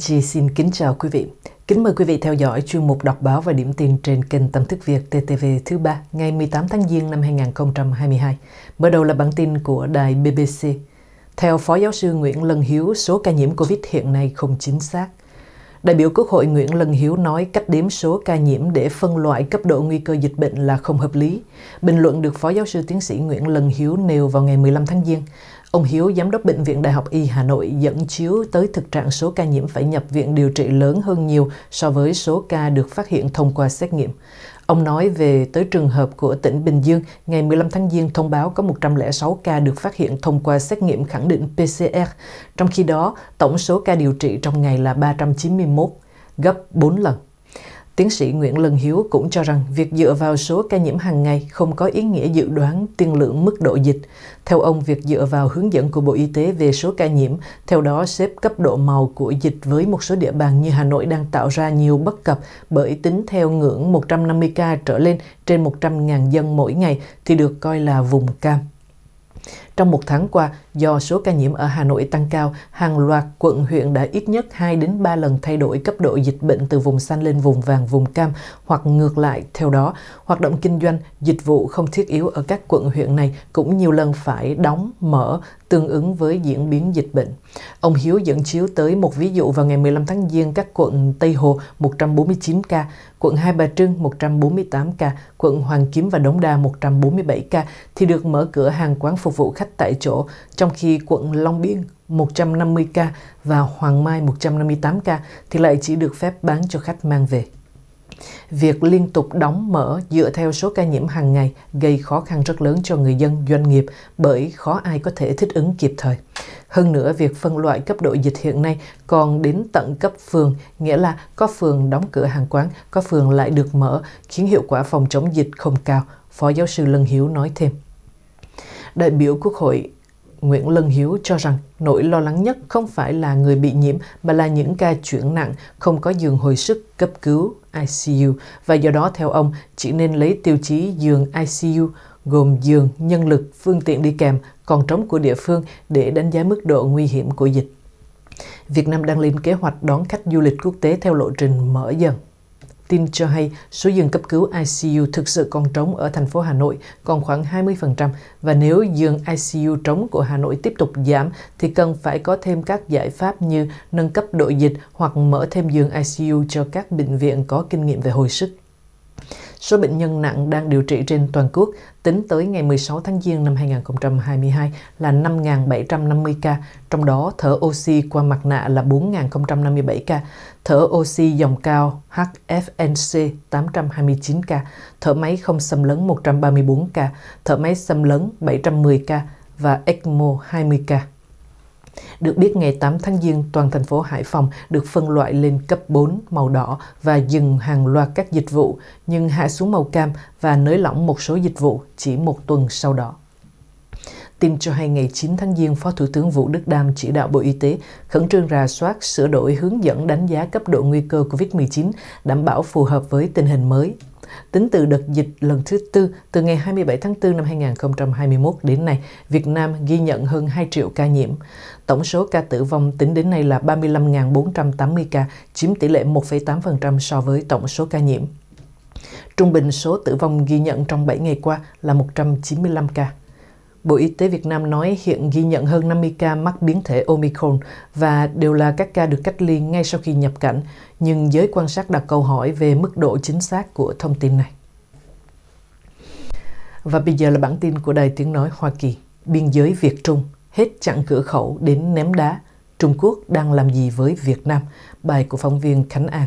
Angie xin kính chào quý vị. Kính mời quý vị theo dõi chuyên mục đọc báo và điểm tin trên kênh Tâm thức Việt TTV thứ ba ngày 18 tháng Giêng năm 2022. Mở đầu là bản tin của đài BBC. Theo Phó Giáo sư Nguyễn Lân Hiếu, số ca nhiễm COVID hiện nay không chính xác. Đại biểu Quốc hội Nguyễn Lân Hiếu nói cách đếm số ca nhiễm để phân loại cấp độ nguy cơ dịch bệnh là không hợp lý. Bình luận được Phó Giáo sư Tiến sĩ Nguyễn Lân Hiếu nêu vào ngày 15 tháng Giêng. Ông Hiếu, giám đốc Bệnh viện Đại học Y Hà Nội dẫn chiếu tới thực trạng số ca nhiễm phải nhập viện điều trị lớn hơn nhiều so với số ca được phát hiện thông qua xét nghiệm. Ông nói về tới trường hợp của tỉnh Bình Dương, ngày 15 tháng Giêng thông báo có 106 ca được phát hiện thông qua xét nghiệm khẳng định PCR. Trong khi đó, tổng số ca điều trị trong ngày là 391, gấp 4 lần. Tiến sĩ Nguyễn Lân Hiếu cũng cho rằng việc dựa vào số ca nhiễm hàng ngày không có ý nghĩa dự đoán tiên lượng mức độ dịch. Theo ông, việc dựa vào hướng dẫn của Bộ Y tế về số ca nhiễm, theo đó xếp cấp độ màu của dịch với một số địa bàn như Hà Nội đang tạo ra nhiều bất cập bởi tính theo ngưỡng 150 ca trở lên trên 100.000 dân mỗi ngày thì được coi là vùng cam. Trong một tháng qua, do số ca nhiễm ở Hà Nội tăng cao, hàng loạt quận huyện đã ít nhất 2 đến 3 lần thay đổi cấp độ dịch bệnh từ vùng xanh lên vùng vàng, vùng cam hoặc ngược lại. Theo đó, hoạt động kinh doanh, dịch vụ không thiết yếu ở các quận huyện này cũng nhiều lần phải đóng, mở tương ứng với diễn biến dịch bệnh. Ông Hiếu dẫn chiếu tới một ví dụ vào ngày 15 tháng Giêng các quận Tây Hồ 149 ca, quận Hai Bà Trưng 148 ca, quận Hoàng Kiếm và Đống Đa 147 ca thì được mở cửa hàng quán phục vụ khách tại chỗ, trong khi quận Long Biên 150 ca và Hoàng Mai 158 ca thì lại chỉ được phép bán cho khách mang về. Việc liên tục đóng mở dựa theo số ca nhiễm hàng ngày gây khó khăn rất lớn cho người dân, doanh nghiệp bởi khó ai có thể thích ứng kịp thời. Hơn nữa, việc phân loại cấp độ dịch hiện nay còn đến tận cấp phường, nghĩa là có phường đóng cửa hàng quán, có phường lại được mở, khiến hiệu quả phòng chống dịch không cao, Phó Giáo sư Lân Hiếu nói thêm. Đại biểu Quốc hội Nguyễn Lân Hiếu cho rằng nỗi lo lắng nhất không phải là người bị nhiễm mà là những ca chuyển nặng không có giường hồi sức cấp cứu ICU và do đó theo ông chỉ nên lấy tiêu chí giường ICU gồm giường, nhân lực, phương tiện đi kèm, còn trống của địa phương để đánh giá mức độ nguy hiểm của dịch. Việt Nam đang lên kế hoạch đón khách du lịch quốc tế theo lộ trình mở dần tin cho hay số giường cấp cứu ICU thực sự còn trống ở thành phố Hà Nội còn khoảng 20% và nếu giường ICU trống của Hà Nội tiếp tục giảm thì cần phải có thêm các giải pháp như nâng cấp đội dịch hoặc mở thêm giường ICU cho các bệnh viện có kinh nghiệm về hồi sức. Số bệnh nhân nặng đang điều trị trên toàn quốc tính tới ngày 16 tháng Giêng năm 2022 là 5.750 ca, trong đó thở oxy qua mặt nạ là 4.057 ca, thở oxy dòng cao HFNC 829 ca, thở máy không xâm lấn 134 ca, thở máy xâm lấn 710 ca và ECMO 20 ca. Được biết ngày 8 tháng Giêng, toàn thành phố Hải Phòng được phân loại lên cấp 4 màu đỏ và dừng hàng loạt các dịch vụ, nhưng hạ xuống màu cam và nới lỏng một số dịch vụ chỉ một tuần sau đó. Tin cho hay ngày 9 tháng Giêng, Phó Thủ tướng Vũ Đức Đam chỉ đạo Bộ Y tế khẩn trương rà soát, sửa đổi hướng dẫn đánh giá cấp độ nguy cơ COVID-19, đảm bảo phù hợp với tình hình mới. Tính từ đợt dịch lần thứ tư từ ngày 27 tháng 4 năm 2021 đến nay, Việt Nam ghi nhận hơn 2 triệu ca nhiễm. Tổng số ca tử vong tính đến nay là 35.480 ca, chiếm tỷ lệ 1,8% so với tổng số ca nhiễm. Trung bình số tử vong ghi nhận trong 7 ngày qua là 195 ca. Bộ Y tế Việt Nam nói hiện ghi nhận hơn 50 ca mắc biến thể Omicron và đều là các ca được cách ly ngay sau khi nhập cảnh, nhưng giới quan sát đặt câu hỏi về mức độ chính xác của thông tin này. Và bây giờ là bản tin của Đài Tiếng Nói Hoa Kỳ, biên giới Việt-Trung, hết chặn cửa khẩu đến ném đá, Trung Quốc đang làm gì với Việt Nam, bài của phóng viên Khánh An.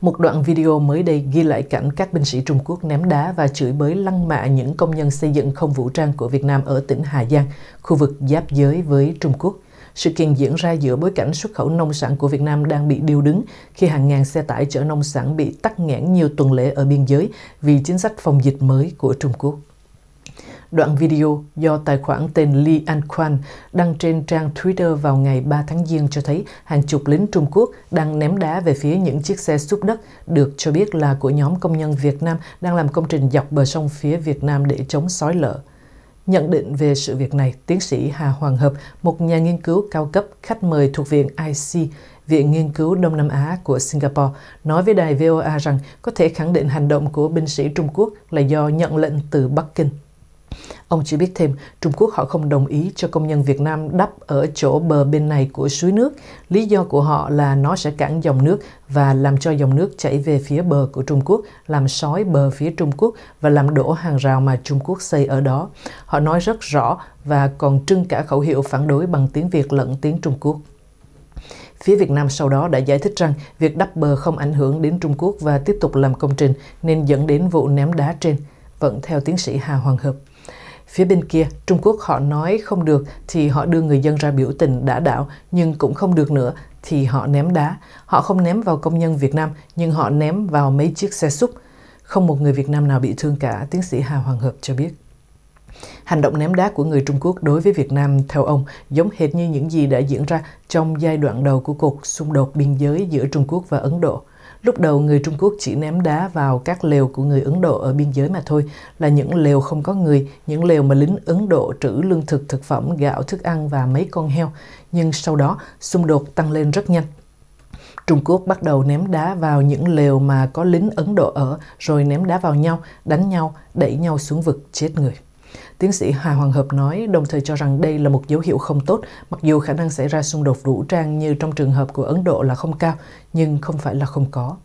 Một đoạn video mới đây ghi lại cảnh các binh sĩ Trung Quốc ném đá và chửi bới lăng mạ những công nhân xây dựng không vũ trang của Việt Nam ở tỉnh Hà Giang, khu vực giáp giới với Trung Quốc. Sự kiện diễn ra giữa bối cảnh xuất khẩu nông sản của Việt Nam đang bị điều đứng khi hàng ngàn xe tải chở nông sản bị tắc nghẽn nhiều tuần lễ ở biên giới vì chính sách phòng dịch mới của Trung Quốc. Đoạn video do tài khoản tên Li An Kwan đăng trên trang Twitter vào ngày 3 tháng Giêng cho thấy hàng chục lính Trung Quốc đang ném đá về phía những chiếc xe xúc đất được cho biết là của nhóm công nhân Việt Nam đang làm công trình dọc bờ sông phía Việt Nam để chống sói lở. Nhận định về sự việc này, tiến sĩ Hà Hoàng Hợp, một nhà nghiên cứu cao cấp khách mời thuộc Viện IC, Viện Nghiên cứu Đông Nam Á của Singapore, nói với đài VOA rằng có thể khẳng định hành động của binh sĩ Trung Quốc là do nhận lệnh từ Bắc Kinh. Ông chỉ biết thêm, Trung Quốc họ không đồng ý cho công nhân Việt Nam đắp ở chỗ bờ bên này của suối nước. Lý do của họ là nó sẽ cản dòng nước và làm cho dòng nước chảy về phía bờ của Trung Quốc, làm sói bờ phía Trung Quốc và làm đổ hàng rào mà Trung Quốc xây ở đó. Họ nói rất rõ và còn trưng cả khẩu hiệu phản đối bằng tiếng Việt lẫn tiếng Trung Quốc. Phía Việt Nam sau đó đã giải thích rằng việc đắp bờ không ảnh hưởng đến Trung Quốc và tiếp tục làm công trình nên dẫn đến vụ ném đá trên, vẫn theo tiến sĩ Hà Hoàng Hợp. Phía bên kia, Trung Quốc họ nói không được thì họ đưa người dân ra biểu tình đã đảo nhưng cũng không được nữa thì họ ném đá. Họ không ném vào công nhân Việt Nam, nhưng họ ném vào mấy chiếc xe xúc. Không một người Việt Nam nào bị thương cả, tiến sĩ Hà Hoàng Hợp cho biết. Hành động ném đá của người Trung Quốc đối với Việt Nam, theo ông, giống hệt như những gì đã diễn ra trong giai đoạn đầu của cuộc xung đột biên giới giữa Trung Quốc và Ấn Độ. Lúc đầu người Trung Quốc chỉ ném đá vào các lều của người Ấn Độ ở biên giới mà thôi, là những lều không có người, những lều mà lính Ấn Độ trữ lương thực, thực phẩm, gạo, thức ăn và mấy con heo. Nhưng sau đó, xung đột tăng lên rất nhanh. Trung Quốc bắt đầu ném đá vào những lều mà có lính Ấn Độ ở, rồi ném đá vào nhau, đánh nhau, đẩy nhau xuống vực chết người. Tiến sĩ Hà Hoàng Hợp nói, đồng thời cho rằng đây là một dấu hiệu không tốt, mặc dù khả năng xảy ra xung đột vũ trang như trong trường hợp của Ấn Độ là không cao, nhưng không phải là không có.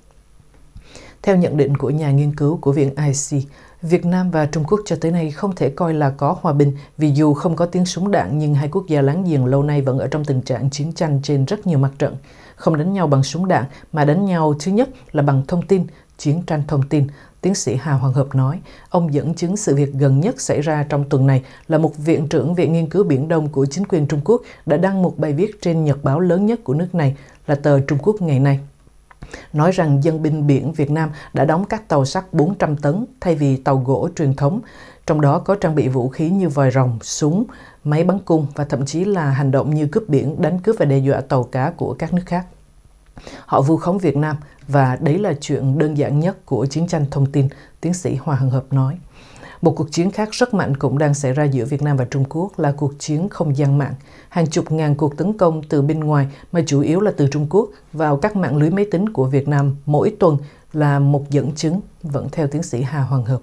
Theo nhận định của nhà nghiên cứu của Viện IC, Việt Nam và Trung Quốc cho tới nay không thể coi là có hòa bình vì dù không có tiếng súng đạn nhưng hai quốc gia láng giềng lâu nay vẫn ở trong tình trạng chiến tranh trên rất nhiều mặt trận. Không đánh nhau bằng súng đạn mà đánh nhau thứ nhất là bằng thông tin, chiến tranh thông tin, Tiến sĩ Hà Hoàng Hợp nói, ông dẫn chứng sự việc gần nhất xảy ra trong tuần này là một viện trưởng Viện Nghiên cứu Biển Đông của chính quyền Trung Quốc đã đăng một bài viết trên nhật báo lớn nhất của nước này là tờ Trung Quốc ngày nay nói rằng dân binh biển Việt Nam đã đóng các tàu sắt 400 tấn thay vì tàu gỗ truyền thống, trong đó có trang bị vũ khí như vòi rồng, súng, máy bắn cung và thậm chí là hành động như cướp biển, đánh cướp và đe dọa tàu cá của các nước khác. Họ vu khống Việt Nam, và đấy là chuyện đơn giản nhất của chiến tranh thông tin, tiến sĩ Hòa Hằng Hợp nói. Một cuộc chiến khác rất mạnh cũng đang xảy ra giữa Việt Nam và Trung Quốc là cuộc chiến không gian mạng. Hàng chục ngàn cuộc tấn công từ bên ngoài mà chủ yếu là từ Trung Quốc vào các mạng lưới máy tính của Việt Nam mỗi tuần là một dẫn chứng, vẫn theo tiến sĩ Hà Hoàng Hợp.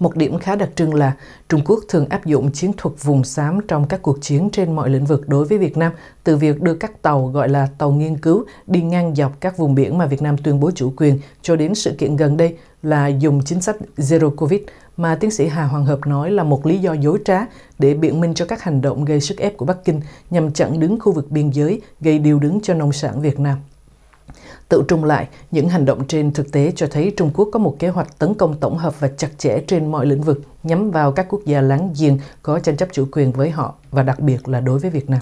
Một điểm khá đặc trưng là Trung Quốc thường áp dụng chiến thuật vùng xám trong các cuộc chiến trên mọi lĩnh vực đối với Việt Nam, từ việc đưa các tàu gọi là tàu nghiên cứu đi ngang dọc các vùng biển mà Việt Nam tuyên bố chủ quyền, cho đến sự kiện gần đây là dùng chính sách Zero Covid mà tiến sĩ Hà Hoàng Hợp nói là một lý do dối trá để biện minh cho các hành động gây sức ép của Bắc Kinh nhằm chặn đứng khu vực biên giới, gây điều đứng cho nông sản Việt Nam. Tự trung lại, những hành động trên thực tế cho thấy Trung Quốc có một kế hoạch tấn công tổng hợp và chặt chẽ trên mọi lĩnh vực nhắm vào các quốc gia láng giềng có tranh chấp chủ quyền với họ và đặc biệt là đối với Việt Nam.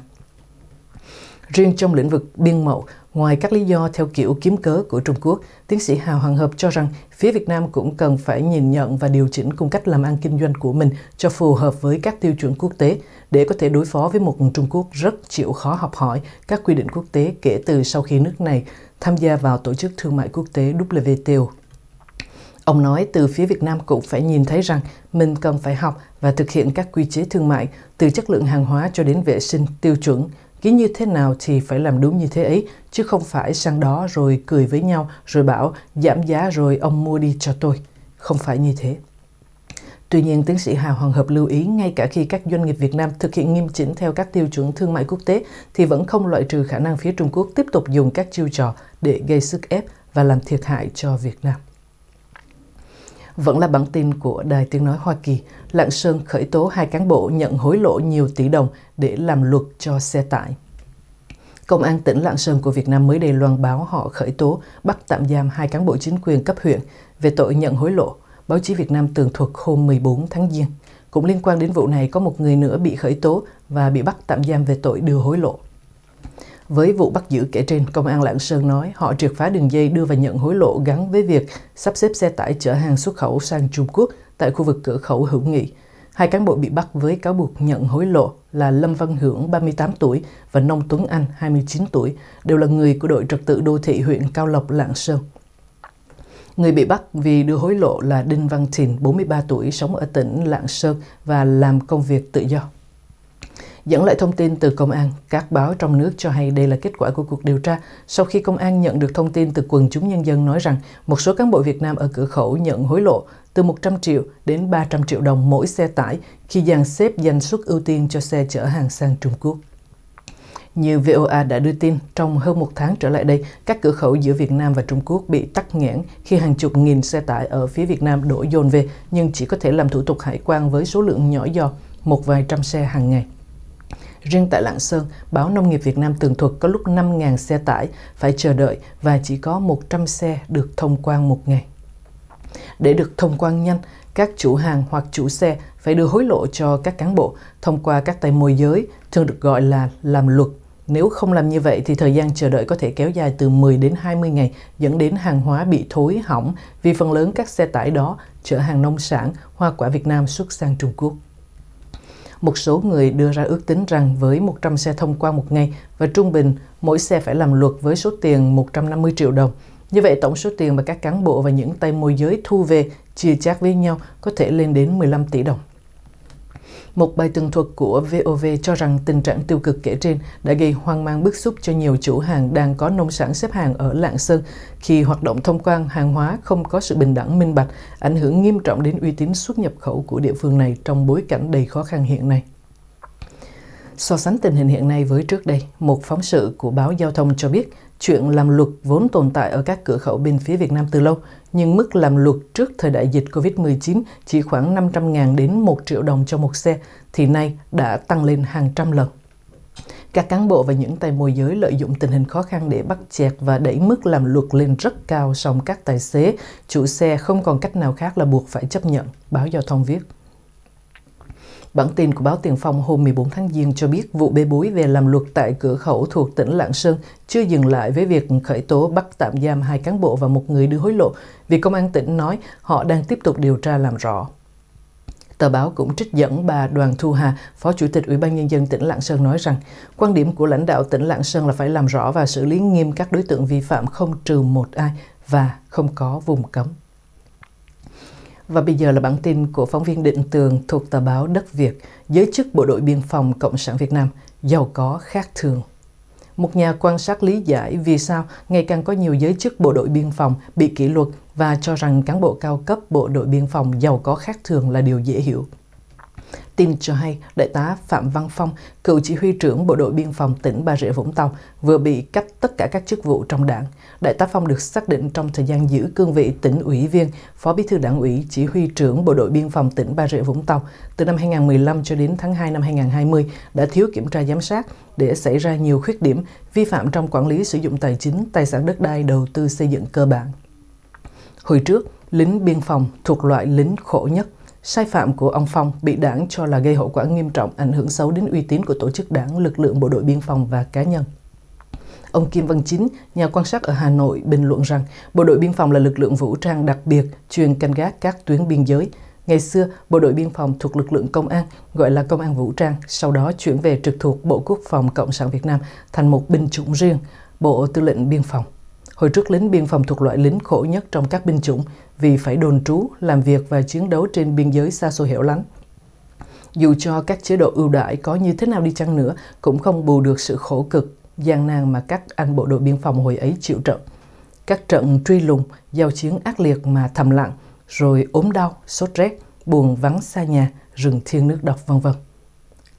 Riêng trong lĩnh vực biên mậu, ngoài các lý do theo kiểu kiếm cớ của Trung Quốc, tiến sĩ Hào Hoàng Hợp cho rằng phía Việt Nam cũng cần phải nhìn nhận và điều chỉnh cung cách làm ăn kinh doanh của mình cho phù hợp với các tiêu chuẩn quốc tế để có thể đối phó với một Trung Quốc rất chịu khó học hỏi các quy định quốc tế kể từ sau khi nước này tham gia vào Tổ chức Thương mại Quốc tế WTO. Ông nói từ phía Việt Nam cũng phải nhìn thấy rằng mình cần phải học và thực hiện các quy chế thương mại từ chất lượng hàng hóa cho đến vệ sinh tiêu chuẩn. Cứ như thế nào thì phải làm đúng như thế ấy, chứ không phải sang đó rồi cười với nhau rồi bảo giảm giá rồi ông mua đi cho tôi. Không phải như thế. Tuy nhiên, tiến sĩ Hà Hoàng Hợp lưu ý ngay cả khi các doanh nghiệp Việt Nam thực hiện nghiêm chỉnh theo các tiêu chuẩn thương mại quốc tế thì vẫn không loại trừ khả năng phía Trung Quốc tiếp tục dùng các chiêu trò để gây sức ép và làm thiệt hại cho Việt Nam. Vẫn là bản tin của Đài Tiếng Nói Hoa Kỳ, Lạng Sơn khởi tố hai cán bộ nhận hối lộ nhiều tỷ đồng để làm luật cho xe tải. Công an tỉnh Lạng Sơn của Việt Nam mới đây loan báo họ khởi tố bắt tạm giam hai cán bộ chính quyền cấp huyện về tội nhận hối lộ – báo chí Việt Nam tường thuật hôm 14 tháng Giêng. Cũng liên quan đến vụ này có một người nữa bị khởi tố và bị bắt tạm giam về tội đưa hối lộ. Với vụ bắt giữ kể trên, Công an Lạng Sơn nói họ triệt phá đường dây đưa và nhận hối lộ gắn với việc sắp xếp xe tải chở hàng xuất khẩu sang Trung Quốc tại khu vực cửa khẩu Hữu Nghị. Hai cán bộ bị bắt với cáo buộc nhận hối lộ là Lâm Văn Hưởng, 38 tuổi và Nông Tuấn Anh, 29 tuổi, đều là người của đội trật tự đô thị huyện Cao Lộc, Lạng Sơn. Người bị bắt vì đưa hối lộ là Đinh Văn Thìn, 43 tuổi, sống ở tỉnh Lạng Sơn và làm công việc tự do. Dẫn lại thông tin từ công an, các báo trong nước cho hay đây là kết quả của cuộc điều tra sau khi công an nhận được thông tin từ quần chúng nhân dân nói rằng một số cán bộ Việt Nam ở cửa khẩu nhận hối lộ từ 100 triệu đến 300 triệu đồng mỗi xe tải khi dàn xếp danh suất ưu tiên cho xe chở hàng sang Trung Quốc. Như VOA đã đưa tin, trong hơn một tháng trở lại đây, các cửa khẩu giữa Việt Nam và Trung Quốc bị tắc nghẽn khi hàng chục nghìn xe tải ở phía Việt Nam đổ dồn về nhưng chỉ có thể làm thủ tục hải quan với số lượng nhỏ giò, một vài trăm xe hàng ngày. Riêng tại Lạng Sơn, báo Nông nghiệp Việt Nam tường thuật có lúc 5.000 xe tải phải chờ đợi và chỉ có 100 xe được thông quan một ngày. Để được thông quan nhanh, các chủ hàng hoặc chủ xe phải đưa hối lộ cho các cán bộ thông qua các tay môi giới, thường được gọi là làm luật nếu không làm như vậy thì thời gian chờ đợi có thể kéo dài từ 10 đến 20 ngày, dẫn đến hàng hóa bị thối, hỏng vì phần lớn các xe tải đó chở hàng nông sản, hoa quả Việt Nam xuất sang Trung Quốc. Một số người đưa ra ước tính rằng với 100 xe thông qua một ngày và trung bình mỗi xe phải làm luật với số tiền 150 triệu đồng. Như vậy tổng số tiền mà các cán bộ và những tay môi giới thu về chia chác với nhau có thể lên đến 15 tỷ đồng. Một bài tường thuật của VOV cho rằng tình trạng tiêu cực kể trên đã gây hoang mang bức xúc cho nhiều chủ hàng đang có nông sản xếp hàng ở Lạng Sơn khi hoạt động thông quan hàng hóa không có sự bình đẳng minh bạch, ảnh hưởng nghiêm trọng đến uy tín xuất nhập khẩu của địa phương này trong bối cảnh đầy khó khăn hiện nay. So sánh tình hình hiện nay với trước đây, một phóng sự của báo Giao thông cho biết chuyện làm luật vốn tồn tại ở các cửa khẩu bên phía Việt Nam từ lâu, nhưng mức làm luật trước thời đại dịch COVID-19 chỉ khoảng 500.000 đến 1 triệu đồng cho một xe thì nay đã tăng lên hàng trăm lần. Các cán bộ và những tay môi giới lợi dụng tình hình khó khăn để bắt chẹt và đẩy mức làm luật lên rất cao song các tài xế, chủ xe không còn cách nào khác là buộc phải chấp nhận, báo giao thông viết. Bản tin của báo Tiền Phong hôm 14 tháng Giêng cho biết vụ bê bối về làm luật tại cửa khẩu thuộc tỉnh Lạng Sơn chưa dừng lại với việc khởi tố bắt tạm giam hai cán bộ và một người đưa hối lộ, vì công an tỉnh nói họ đang tiếp tục điều tra làm rõ. Tờ báo cũng trích dẫn bà Đoàn Thu Hà, Phó Chủ tịch Ủy ban Nhân dân tỉnh Lạng Sơn nói rằng, quan điểm của lãnh đạo tỉnh Lạng Sơn là phải làm rõ và xử lý nghiêm các đối tượng vi phạm không trừ một ai và không có vùng cấm. Và bây giờ là bản tin của phóng viên Định Tường thuộc tờ báo Đất Việt, giới chức Bộ đội Biên phòng Cộng sản Việt Nam, giàu có khác thường. Một nhà quan sát lý giải vì sao ngày càng có nhiều giới chức bộ đội biên phòng bị kỷ luật và cho rằng cán bộ cao cấp bộ đội biên phòng giàu có khác thường là điều dễ hiểu. Tin cho hay, Đại tá Phạm Văn Phong, cựu chỉ huy trưởng Bộ đội Biên phòng tỉnh Bà Rịa Vũng Tàu, vừa bị cách tất cả các chức vụ trong đảng. Đại tá Phong được xác định trong thời gian giữ cương vị tỉnh ủy viên, phó bí thư đảng ủy, chỉ huy trưởng Bộ đội Biên phòng tỉnh Bà Rịa Vũng Tàu từ năm 2015 cho đến tháng 2 năm 2020 đã thiếu kiểm tra giám sát để xảy ra nhiều khuyết điểm vi phạm trong quản lý sử dụng tài chính, tài sản đất đai, đầu tư xây dựng cơ bản. Hồi trước, lính biên phòng thuộc loại lính khổ nhất Sai phạm của ông Phong bị đảng cho là gây hậu quả nghiêm trọng, ảnh hưởng xấu đến uy tín của tổ chức đảng, lực lượng bộ đội biên phòng và cá nhân. Ông Kim Văn Chính, nhà quan sát ở Hà Nội, bình luận rằng bộ đội biên phòng là lực lượng vũ trang đặc biệt, chuyên canh gác các tuyến biên giới. Ngày xưa, bộ đội biên phòng thuộc lực lượng công an, gọi là công an vũ trang, sau đó chuyển về trực thuộc Bộ Quốc phòng Cộng sản Việt Nam thành một binh chủng riêng, Bộ Tư lệnh Biên phòng. Hồi trước lính biên phòng thuộc loại lính khổ nhất trong các binh chủng vì phải đồn trú, làm việc và chiến đấu trên biên giới xa xôi hẻo lánh. Dù cho các chế độ ưu đãi có như thế nào đi chăng nữa cũng không bù được sự khổ cực, gian nan mà các anh bộ đội biên phòng hồi ấy chịu trận. Các trận truy lùng, giao chiến ác liệt mà thầm lặng, rồi ốm đau, sốt rét, buồn vắng xa nhà, rừng thiên nước độc vân vân.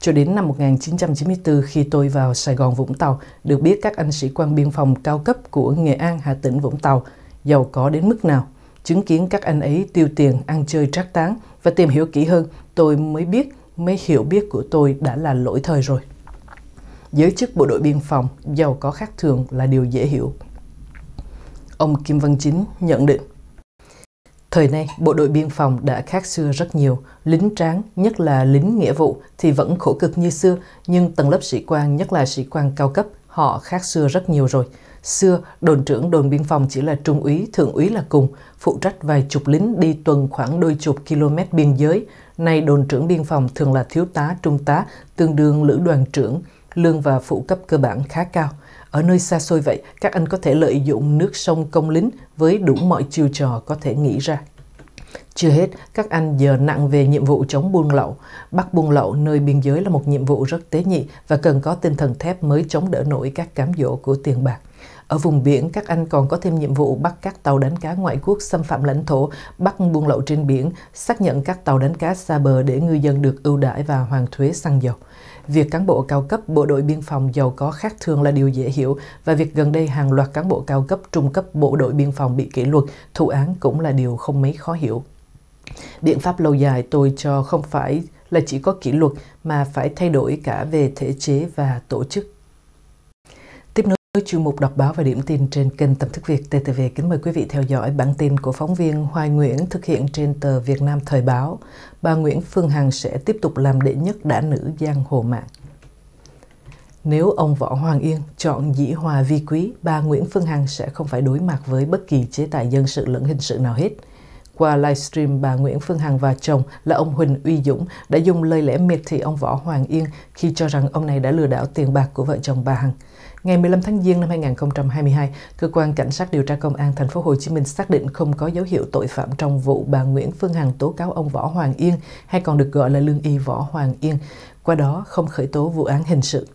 Cho đến năm 1994 khi tôi vào Sài Gòn Vũng Tàu, được biết các anh sĩ quan biên phòng cao cấp của Nghệ An, Hà Tĩnh, Vũng Tàu giàu có đến mức nào. Chứng kiến các anh ấy tiêu tiền, ăn chơi trác táng và tìm hiểu kỹ hơn, tôi mới biết, mấy hiểu biết của tôi đã là lỗi thời rồi. Giới chức bộ đội biên phòng giàu có khác thường là điều dễ hiểu. Ông Kim Văn Chính nhận định Thời nay, bộ đội biên phòng đã khác xưa rất nhiều, lính tráng, nhất là lính nghĩa vụ thì vẫn khổ cực như xưa, nhưng tầng lớp sĩ quan, nhất là sĩ quan cao cấp, họ khác xưa rất nhiều rồi. Xưa, đồn trưởng đồn biên phòng chỉ là trung úy, thượng úy là cùng, phụ trách vài chục lính đi tuần khoảng đôi chục km biên giới. Nay đồn trưởng biên phòng thường là thiếu tá, trung tá, tương đương lữ đoàn trưởng, lương và phụ cấp cơ bản khá cao – ở nơi xa xôi vậy, các anh có thể lợi dụng nước sông công lính với đủ mọi chiêu trò có thể nghĩ ra. Chưa hết, các anh giờ nặng về nhiệm vụ chống buôn lậu. Bắt buôn lậu nơi biên giới là một nhiệm vụ rất tế nhị và cần có tinh thần thép mới chống đỡ nổi các cám dỗ của tiền bạc. Ở vùng biển, các anh còn có thêm nhiệm vụ bắt các tàu đánh cá ngoại quốc xâm phạm lãnh thổ, bắt buôn lậu trên biển, xác nhận các tàu đánh cá xa bờ để ngư dân được ưu đãi và hoàn thuế xăng dầu. Việc cán bộ cao cấp bộ đội biên phòng giàu có khác thường là điều dễ hiểu và việc gần đây hàng loạt cán bộ cao cấp trung cấp bộ đội biên phòng bị kỷ luật, thụ án cũng là điều không mấy khó hiểu. Biện pháp lâu dài tôi cho không phải là chỉ có kỷ luật mà phải thay đổi cả về thể chế và tổ chức. Với chuyên mục đọc báo và điểm tin trên kênh Tâm thức Việt TTV, kính mời quý vị theo dõi bản tin của phóng viên Hoài Nguyễn thực hiện trên tờ Việt Nam Thời báo. Bà Nguyễn Phương Hằng sẽ tiếp tục làm đệ nhất đã nữ giang hồ mạng. Nếu ông Võ Hoàng Yên chọn dĩ hòa vi quý, bà Nguyễn Phương Hằng sẽ không phải đối mặt với bất kỳ chế tài dân sự lẫn hình sự nào hết. Qua livestream, bà Nguyễn Phương Hằng và chồng là ông Huỳnh Uy Dũng đã dùng lời lẽ miệt thị ông Võ Hoàng Yên khi cho rằng ông này đã lừa đảo tiền bạc của vợ chồng bà Hằng – Ngày 15 tháng Giêng năm 2022, cơ quan cảnh sát điều tra công an thành phố Hồ Chí Minh xác định không có dấu hiệu tội phạm trong vụ bà Nguyễn Phương Hằng tố cáo ông Võ Hoàng Yên hay còn được gọi là lương y Võ Hoàng Yên, qua đó không khởi tố vụ án hình sự.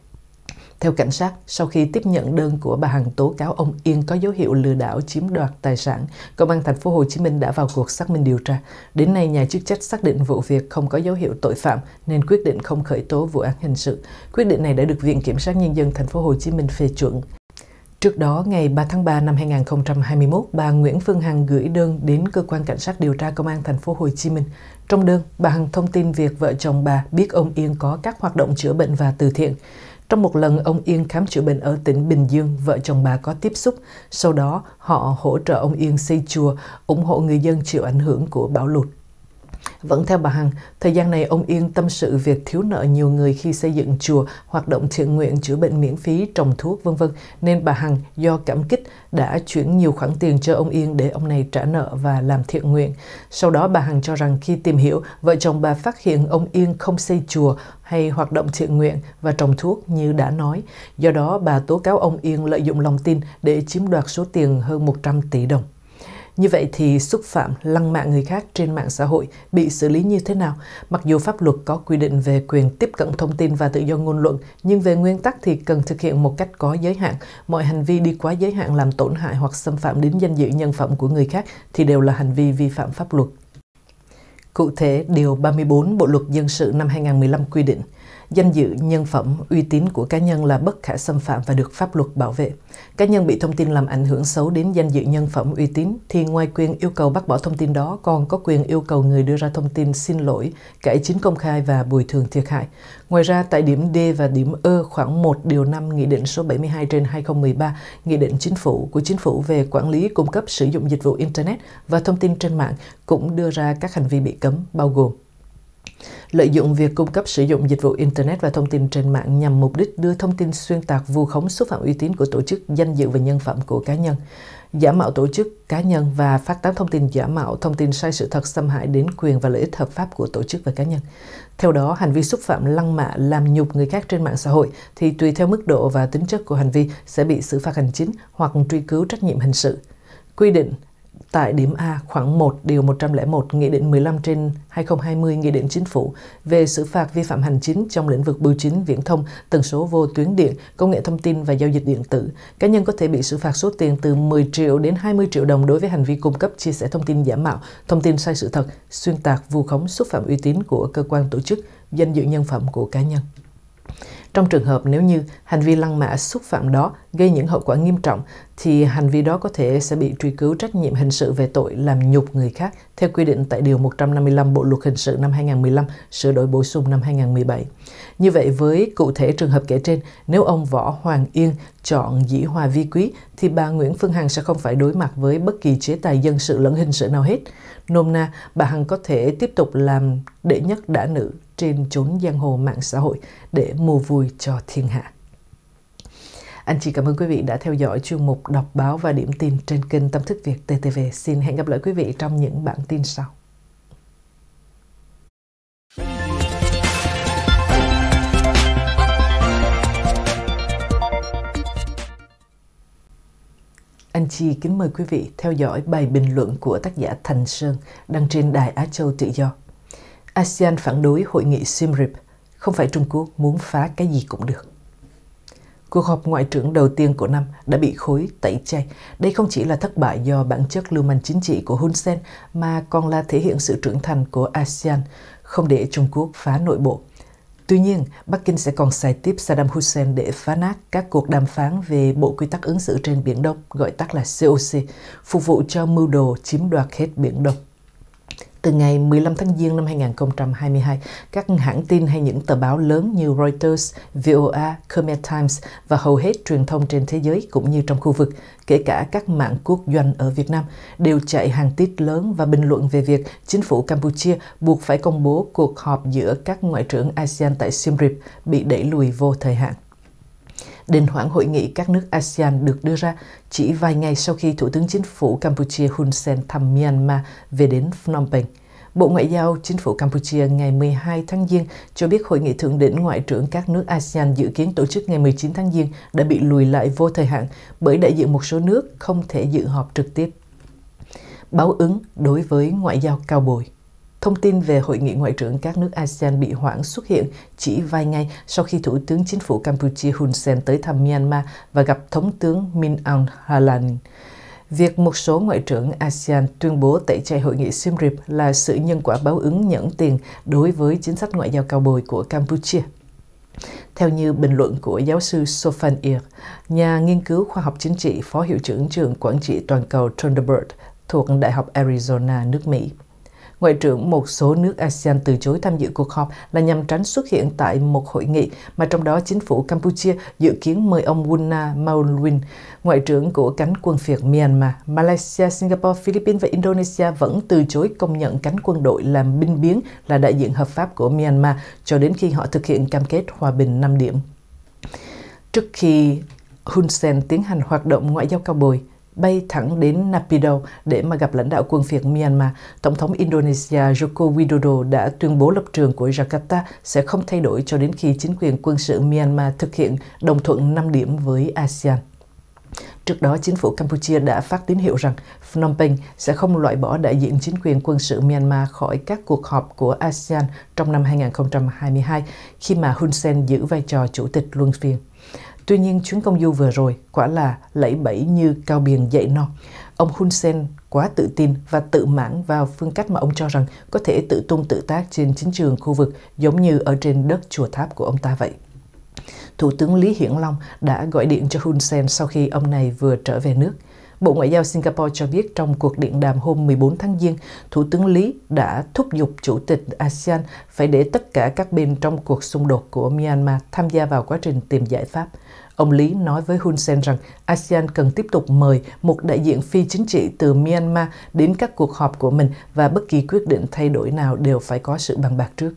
Theo cảnh sát, sau khi tiếp nhận đơn của bà Hằng tố cáo ông Yên có dấu hiệu lừa đảo chiếm đoạt tài sản, Công an thành phố Hồ Chí Minh đã vào cuộc xác minh điều tra. Đến nay, nhà chức trách xác định vụ việc không có dấu hiệu tội phạm nên quyết định không khởi tố vụ án hình sự. Quyết định này đã được Viện Kiểm sát Nhân dân thành phố Hồ Chí Minh phê chuẩn. Trước đó, ngày 3 tháng 3 năm 2021, bà Nguyễn Phương Hằng gửi đơn đến cơ quan cảnh sát điều tra công an thành phố Hồ Chí Minh. Trong đơn, bà Hằng thông tin việc vợ chồng bà biết ông Yên có các hoạt động chữa bệnh và từ thiện. Trong một lần ông Yên khám chữa bệnh ở tỉnh Bình Dương, vợ chồng bà có tiếp xúc. Sau đó, họ hỗ trợ ông Yên xây chùa, ủng hộ người dân chịu ảnh hưởng của bão lụt. Vẫn theo bà Hằng, thời gian này ông Yên tâm sự việc thiếu nợ nhiều người khi xây dựng chùa, hoạt động thiện nguyện chữa bệnh miễn phí, trồng thuốc vân vân nên bà Hằng do cảm kích đã chuyển nhiều khoản tiền cho ông Yên để ông này trả nợ và làm thiện nguyện. Sau đó bà Hằng cho rằng khi tìm hiểu, vợ chồng bà phát hiện ông Yên không xây chùa hay hoạt động thiện nguyện và trồng thuốc như đã nói. Do đó bà tố cáo ông Yên lợi dụng lòng tin để chiếm đoạt số tiền hơn 100 tỷ đồng. Như vậy thì xúc phạm lăng mạ người khác trên mạng xã hội bị xử lý như thế nào? Mặc dù pháp luật có quy định về quyền tiếp cận thông tin và tự do ngôn luận, nhưng về nguyên tắc thì cần thực hiện một cách có giới hạn. Mọi hành vi đi quá giới hạn làm tổn hại hoặc xâm phạm đến danh dự nhân phẩm của người khác thì đều là hành vi vi phạm pháp luật. Cụ thể, Điều 34 Bộ Luật Dân sự năm 2015 quy định – Danh dự, nhân phẩm, uy tín của cá nhân là bất khả xâm phạm và được pháp luật bảo vệ. Cá nhân bị thông tin làm ảnh hưởng xấu đến danh dự, nhân phẩm, uy tín thì ngoài quyền yêu cầu bác bỏ thông tin đó còn có quyền yêu cầu người đưa ra thông tin xin lỗi, cải chính công khai và bồi thường thiệt hại. Ngoài ra, tại điểm D và điểm E khoảng 1 điều 5 Nghị định số 72 trên 2013, Nghị định Chính phủ của Chính phủ về quản lý cung cấp sử dụng dịch vụ Internet và thông tin trên mạng cũng đưa ra các hành vi bị cấm, bao gồm lợi dụng việc cung cấp sử dụng dịch vụ Internet và thông tin trên mạng nhằm mục đích đưa thông tin xuyên tạc vu khống xúc phạm uy tín của tổ chức, danh dự và nhân phẩm của cá nhân, giả mạo tổ chức, cá nhân và phát tán thông tin giả mạo, thông tin sai sự thật xâm hại đến quyền và lợi ích hợp pháp của tổ chức và cá nhân. Theo đó, hành vi xúc phạm lăng mạ, làm nhục người khác trên mạng xã hội thì tùy theo mức độ và tính chất của hành vi sẽ bị xử phạt hành chính hoặc truy cứu trách nhiệm hình sự. Quy định tại điểm A khoảng 1 điều 101 Nghị định 15 trên 2020 Nghị định Chính phủ về xử phạt vi phạm hành chính trong lĩnh vực bưu chính, viễn thông, tần số vô tuyến điện, công nghệ thông tin và giao dịch điện tử. Cá nhân có thể bị xử phạt số tiền từ 10 triệu đến 20 triệu đồng đối với hành vi cung cấp chia sẻ thông tin giả mạo, thông tin sai sự thật, xuyên tạc, vu khống, xúc phạm uy tín của cơ quan tổ chức, danh dự nhân phẩm của cá nhân. Trong trường hợp nếu như hành vi lăng mạ xúc phạm đó gây những hậu quả nghiêm trọng thì hành vi đó có thể sẽ bị truy cứu trách nhiệm hình sự về tội làm nhục người khác theo quy định tại Điều 155 Bộ Luật Hình sự năm 2015 sửa đổi bổ sung năm 2017. Như vậy với cụ thể trường hợp kể trên, nếu ông Võ Hoàng Yên chọn dĩ hòa vi quý thì bà Nguyễn Phương Hằng sẽ không phải đối mặt với bất kỳ chế tài dân sự lẫn hình sự nào hết. Nôm na, bà Hằng có thể tiếp tục làm đệ nhất đã nữ trên chốn giang hồ mạng xã hội để mua vui cho thiên hạ. Anh chị cảm ơn quý vị đã theo dõi chuyên mục đọc báo và điểm tin trên kênh Tâm thức Việt TTV. Xin hẹn gặp lại quý vị trong những bản tin sau. Anh Chi kính mời quý vị theo dõi bài bình luận của tác giả Thành Sơn đăng trên Đài Á Châu Tự Do ASEAN phản đối hội nghị SIMRIP, không phải Trung Quốc muốn phá cái gì cũng được. Cuộc họp ngoại trưởng đầu tiên của năm đã bị khối tẩy chay. Đây không chỉ là thất bại do bản chất lưu manh chính trị của Hun Sen mà còn là thể hiện sự trưởng thành của ASEAN, không để Trung Quốc phá nội bộ. Tuy nhiên, Bắc Kinh sẽ còn xài tiếp Saddam Hussein để phá nát các cuộc đàm phán về Bộ Quy tắc ứng xử trên Biển Đông, gọi tắt là COC, phục vụ cho mưu đồ chiếm đoạt hết Biển Đông. Từ ngày 15 tháng Giêng năm 2022, các hãng tin hay những tờ báo lớn như Reuters, VOA, Khmer Times và hầu hết truyền thông trên thế giới cũng như trong khu vực, kể cả các mạng quốc doanh ở Việt Nam, đều chạy hàng tít lớn và bình luận về việc chính phủ Campuchia buộc phải công bố cuộc họp giữa các ngoại trưởng ASEAN tại Siem Reap bị đẩy lùi vô thời hạn đình hoãn hội nghị các nước ASEAN được đưa ra chỉ vài ngày sau khi Thủ tướng Chính phủ Campuchia Hun Sen thăm Myanmar về đến Phnom Penh. Bộ Ngoại giao Chính phủ Campuchia ngày 12 tháng Giêng cho biết hội nghị thượng đỉnh ngoại trưởng các nước ASEAN dự kiến tổ chức ngày 19 tháng Giêng đã bị lùi lại vô thời hạn bởi đại diện một số nước không thể dự họp trực tiếp. Báo ứng đối với ngoại giao cao bồi Thông tin về hội nghị ngoại trưởng các nước ASEAN bị hoãn xuất hiện chỉ vài ngày sau khi Thủ tướng Chính phủ Campuchia Hun Sen tới thăm Myanmar và gặp Thống tướng Min Aung Hlaing. Việc một số ngoại trưởng ASEAN tuyên bố tẩy chay hội nghị Siem Reap là sự nhân quả báo ứng nhẫn tiền đối với chính sách ngoại giao cao bồi của Campuchia. Theo như bình luận của giáo sư Sofan Ir, nhà nghiên cứu khoa học chính trị, phó hiệu trưởng trường quản trị toàn cầu Thunderbird thuộc Đại học Arizona, nước Mỹ. Ngoại trưởng một số nước ASEAN từ chối tham dự cuộc họp là nhằm tránh xuất hiện tại một hội nghị mà trong đó chính phủ Campuchia dự kiến mời ông Wuna Maulwin, Ngoại trưởng của cánh quân phiệt Myanmar. Malaysia, Singapore, Philippines và Indonesia vẫn từ chối công nhận cánh quân đội làm binh biến là đại diện hợp pháp của Myanmar cho đến khi họ thực hiện cam kết hòa bình 5 điểm. Trước khi Hun Sen tiến hành hoạt động ngoại giao cao bồi, bay thẳng đến Napido để mà gặp lãnh đạo quân phiệt Myanmar. Tổng thống Indonesia Joko Widodo đã tuyên bố lập trường của Jakarta sẽ không thay đổi cho đến khi chính quyền quân sự Myanmar thực hiện đồng thuận 5 điểm với ASEAN. Trước đó, chính phủ Campuchia đã phát tín hiệu rằng Phnom Penh sẽ không loại bỏ đại diện chính quyền quân sự Myanmar khỏi các cuộc họp của ASEAN trong năm 2022 khi mà Hun Sen giữ vai trò chủ tịch luân phiên. Tuy nhiên, chuyến công du vừa rồi quả là lẫy bẫy như cao biển dậy non. Ông Hun Sen quá tự tin và tự mãn vào phương cách mà ông cho rằng có thể tự tung tự tác trên chính trường khu vực giống như ở trên đất chùa tháp của ông ta vậy. Thủ tướng Lý Hiển Long đã gọi điện cho Hun Sen sau khi ông này vừa trở về nước. Bộ Ngoại giao Singapore cho biết trong cuộc điện đàm hôm 14 tháng Giêng, Thủ tướng Lý đã thúc giục Chủ tịch ASEAN phải để tất cả các bên trong cuộc xung đột của Myanmar tham gia vào quá trình tìm giải pháp. Ông Lý nói với Hun Sen rằng ASEAN cần tiếp tục mời một đại diện phi chính trị từ Myanmar đến các cuộc họp của mình và bất kỳ quyết định thay đổi nào đều phải có sự bàn bạc trước.